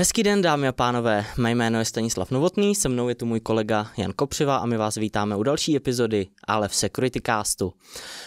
Hezký den, dámy a pánové. Mé jméno je Stanislav Novotný, se mnou je tu můj kolega Jan Kopřiva a my vás vítáme u další epizody, ale v Castu.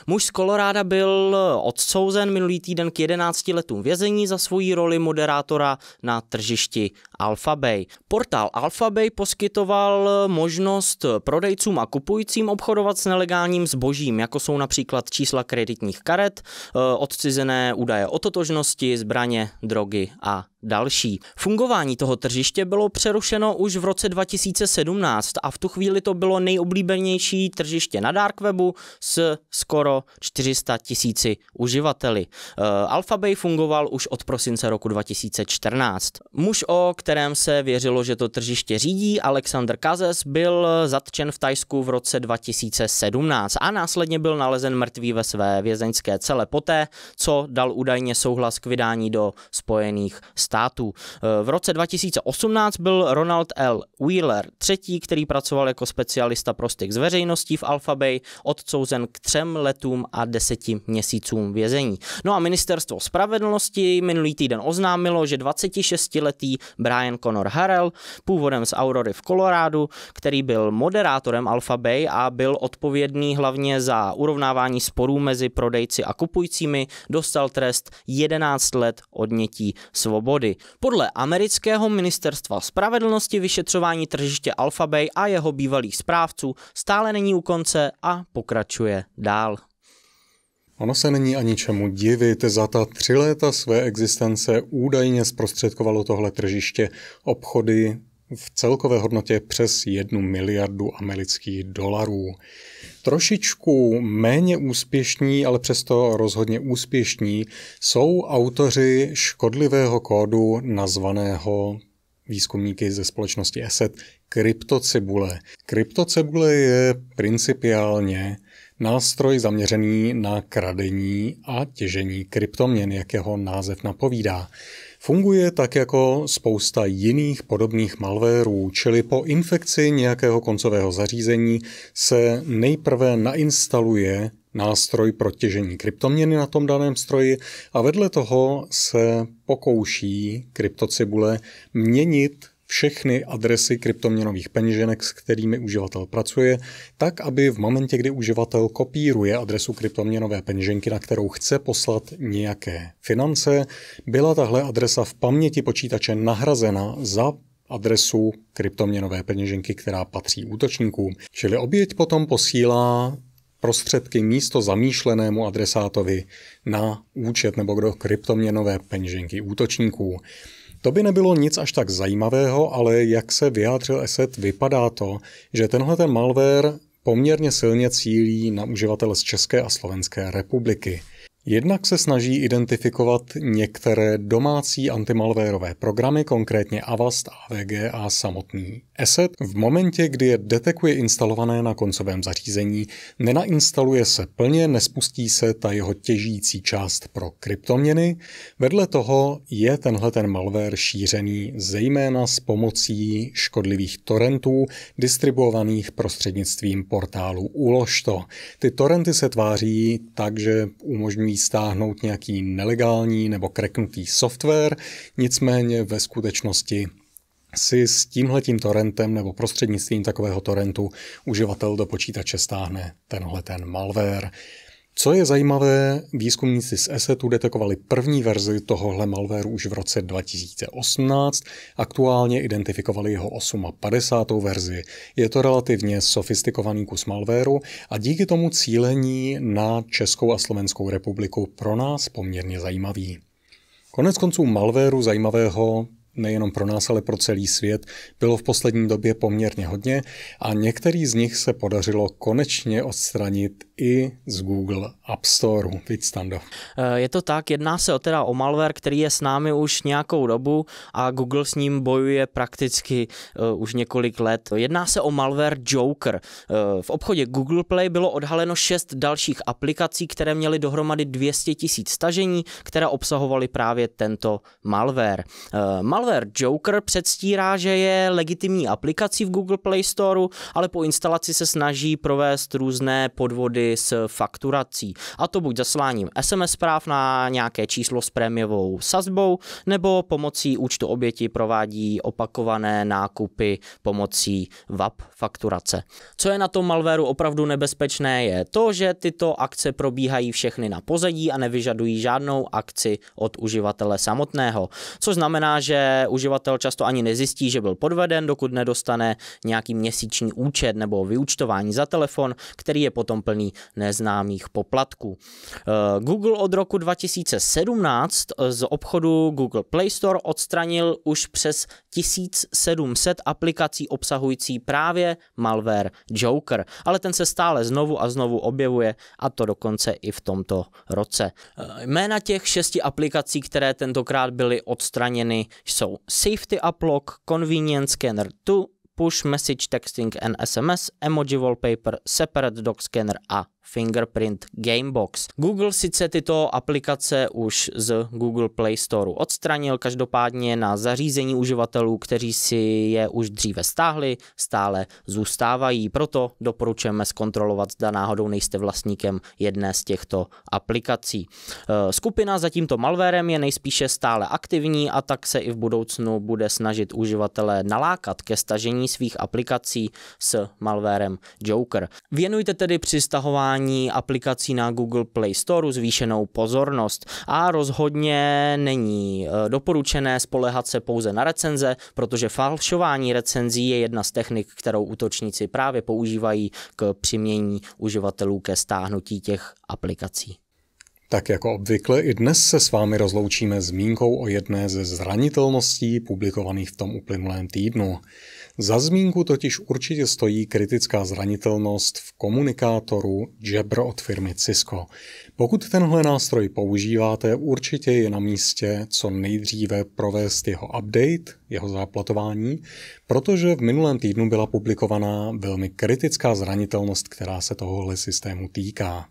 Muž z Koloráda byl odsouzen minulý týden k 11 letům vězení za svoji roli moderátora na tržišti Alphabay. Portál Alphabay poskytoval možnost prodejcům a kupujícím obchodovat s nelegálním zbožím, jako jsou například čísla kreditních karet, eh, odcizené údaje o totožnosti, zbraně, drogy a další. Fungování toho tržiště bylo přerušeno už v roce 2017 a v tu chvíli to bylo nejoblíbenější tržiště na Darkwebu s skoro 400 tisíci uživateli. Eh, Alphabay fungoval už od prosince roku 2014. Muž, o kterém se věřilo, že to tržiště řídí, Alexander Kazes, byl zatčen v Tajsku v roce 2017 a následně byl nalezen mrtvý ve své vězeňské cele poté, co dal údajně souhlas k vydání do Spojených států států. Eh, v roce 2018 byl Ronald L. Wheeler třetí, který pracoval jako specialista pro styk s veřejností v Alpha Bay, odsouzen k třem letům a deseti měsícům vězení. No a ministerstvo spravedlnosti minulý týden oznámilo, že 26-letý Brian Connor Harrell, původem z Aurory v Kolorádu, který byl moderátorem Alpha Bay a byl odpovědný hlavně za urovnávání sporů mezi prodejci a kupujícími, dostal trest 11 let odnětí svobody dohody. Podle amerického ministerstva spravedlnosti vyšetřování tržiště Alphabay a jeho bývalých správců stále není u konce a pokračuje dál. Ono se není ani čemu divit, za ta tři léta své existence údajně zprostředkovalo tohle tržiště obchody, v celkové hodnotě přes jednu miliardu amerických dolarů. Trošičku méně úspěšní, ale přesto rozhodně úspěšní, jsou autoři škodlivého kódu nazvaného výzkumníky ze společnosti ESET kryptocibule. Kryptocibule je principiálně nástroj zaměřený na kradení a těžení kryptoměn, jak jeho název napovídá. Funguje tak jako spousta jiných podobných malvérů, čili po infekci nějakého koncového zařízení se nejprve nainstaluje nástroj pro těžení kryptoměny na tom daném stroji a vedle toho se pokouší kryptocibule měnit všechny adresy kryptoměnových peněženek, s kterými uživatel pracuje, tak aby v momentě, kdy uživatel kopíruje adresu kryptoměnové peněženky, na kterou chce poslat nějaké finance, byla tahle adresa v paměti počítače nahrazena za adresu kryptoměnové peněženky, která patří útočníkům. Čili oběť potom posílá prostředky místo zamýšlenému adresátovi na účet nebo do kryptoměnové peněženky útočníků. To by nebylo nic až tak zajímavého, ale jak se vyjádřil ESET, vypadá to, že tenhle ten malware poměrně silně cílí na uživatele z České a Slovenské republiky – Jednak se snaží identifikovat některé domácí antimalvérové programy, konkrétně Avast, AVG a samotný ESET. V momentě, kdy je detekuje instalované na koncovém zařízení, nenainstaluje se plně, nespustí se ta jeho těžící část pro kryptoměny. Vedle toho je tenhle ten malware šířený zejména s pomocí škodlivých torrentů, distribuovaných prostřednictvím portálu Uložto. Ty torrenty se tváří tak, že umožňují umožňují stáhnout nějaký nelegální nebo kreknutý software, nicméně ve skutečnosti si s tímhletím torrentem nebo prostřednictvím takového torrentu uživatel do počítače stáhne tenhle ten malware. Co je zajímavé, výzkumníci z ESETu detekovali první verzi tohohle malwareu už v roce 2018, aktuálně identifikovali jeho 58. verzi. Je to relativně sofistikovaný kus malwareu a díky tomu cílení na Českou a Slovenskou republiku pro nás poměrně zajímavý. Konec konců malwareu zajímavého nejenom pro nás, ale pro celý svět, bylo v poslední době poměrně hodně a některý z nich se podařilo konečně odstranit i z Google App Store. Víc stando. Eh, je to tak, jedná se o teda o malware, který je s námi už nějakou dobu a Google s ním bojuje prakticky uh, už několik let. Jedná se o malware Joker. Uh, v obchodě Google Play bylo odhaleno šest dalších aplikací, které měly dohromady 200 tisíc stažení, které obsahovaly právě tento malware. Uh, malware Joker předstírá, že je legitimní aplikací v Google Play Store, ale po instalaci se snaží provést různé podvody s fakturací. A to buď zasláním SMS zpráv na nějaké číslo s prémiovou sazbou, nebo pomocí účtu oběti provádí opakované nákupy pomocí VAP fakturace. Co je na tom malwareu opravdu nebezpečné, je to, že tyto akce probíhají všechny na pozadí a nevyžadují žádnou akci od uživatele samotného. Což znamená, že uživatel často ani nezjistí, že byl podveden, dokud nedostane nějaký měsíční účet nebo vyúčtování za telefon, který je potom plný neznámých poplatků. Eh, Google od roku 2017 eh, z obchodu Google Play Store odstranil už přes 1700 aplikací obsahující právě malware Joker, ale ten se stále znovu a znovu objevuje a to dokonce i v tomto roce. Eh, jména těch šesti aplikací, které tentokrát byly odstraněny, jsou Safety Uplock, Convenience Scanner 2, push message texting and SMS, emoji wallpaper, separate dock scanner a Fingerprint Gamebox. Google sice tyto aplikace už z Google Play Store odstranil, každopádně na zařízení uživatelů, kteří si je už dříve stáhli, stále zůstávají. Proto doporučujeme zkontrolovat, zda náhodou nejste vlastníkem jedné z těchto aplikací. Eh, skupina za tímto malvérem je nejspíše stále aktivní a tak se i v budoucnu bude snažit uživatele nalákat ke stažení svých aplikací s malwarem Joker. Věnujte tedy při stahování aplikací na Google Play Store zvýšenou pozornost a rozhodně není eh, doporučené spolehat se pouze na recenze, protože falšování recenzí je jedna z technik, kterou útočníci právě používají k přimění uživatelů ke stáhnutí těch aplikací. Tak jako obvykle i dnes se s vámi rozloučíme zmínkou o jedné ze zranitelností publikovaných v tom uplynulém týdnu. Za zmínku totiž určitě stojí kritická zranitelnost v komunikátoru Jabber od firmy Cisco. Pokud tenhle nástroj používáte, určitě je na místě co nejdříve provést jeho update, jeho záplatování, protože v minulém týdnu byla publikovaná velmi kritická zranitelnost, která se tohohle systému týká.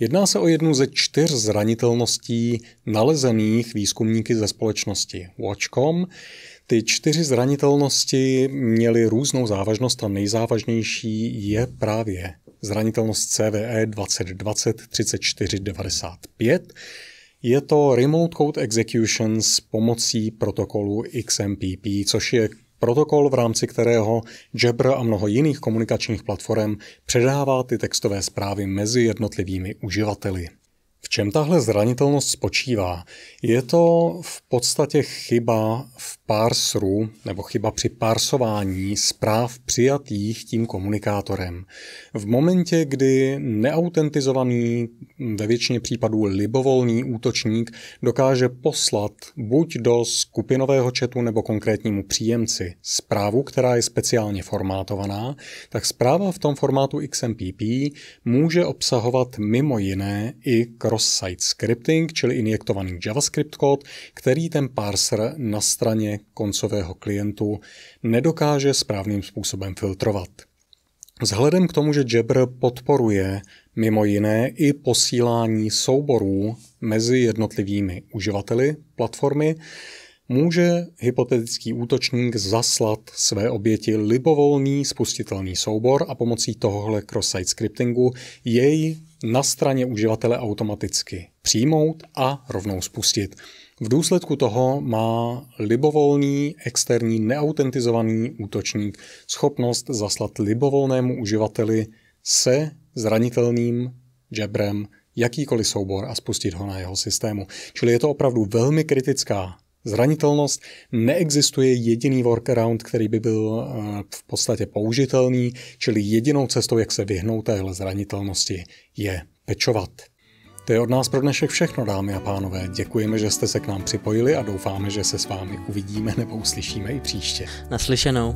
Jedná se o jednu ze čtyř zranitelností nalezených výzkumníky ze společnosti Watchcom, ty čtyři zranitelnosti měly různou závažnost a nejzávažnější je právě zranitelnost CVE 2020 3495. Je to Remote Code Execution s pomocí protokolu XMPP, což je protokol, v rámci kterého Jabber a mnoho jiných komunikačních platform předává ty textové zprávy mezi jednotlivými uživateli čem tahle zranitelnost spočívá? Je to v podstatě chyba v parseru nebo chyba při parsování zpráv přijatých tím komunikátorem. V momentě, kdy neautentizovaný, ve většině případů libovolný útočník dokáže poslat buď do skupinového četu nebo konkrétnímu příjemci zprávu, která je speciálně formátovaná, tak zpráva v tom formátu XMPP může obsahovat mimo jiné i cross cross-site scripting, čili injektovaný JavaScript kód, který ten parser na straně koncového klientu nedokáže správným způsobem filtrovat. Vzhledem k tomu, že Jabber podporuje mimo jiné i posílání souborů mezi jednotlivými uživateli platformy, může hypotetický útočník zaslat své oběti libovolný spustitelný soubor a pomocí tohohle cross-site scriptingu jej na straně uživatele automaticky přijmout a rovnou spustit. V důsledku toho má libovolný externí neautentizovaný útočník schopnost zaslat libovolnému uživateli se zranitelným jabrem jakýkoliv soubor a spustit ho na jeho systému. Čili je to opravdu velmi kritická zranitelnost. Neexistuje jediný workaround, který by byl eh, v podstatě použitelný, čili jedinou cestou, jak se vyhnout téhle zranitelnosti, je pečovat. To je od nás pro dnešek všechno, dámy a pánové. Děkujeme, že jste se k nám připojili a doufáme, že se s vámi uvidíme nebo uslyšíme i příště. Naslyšenou.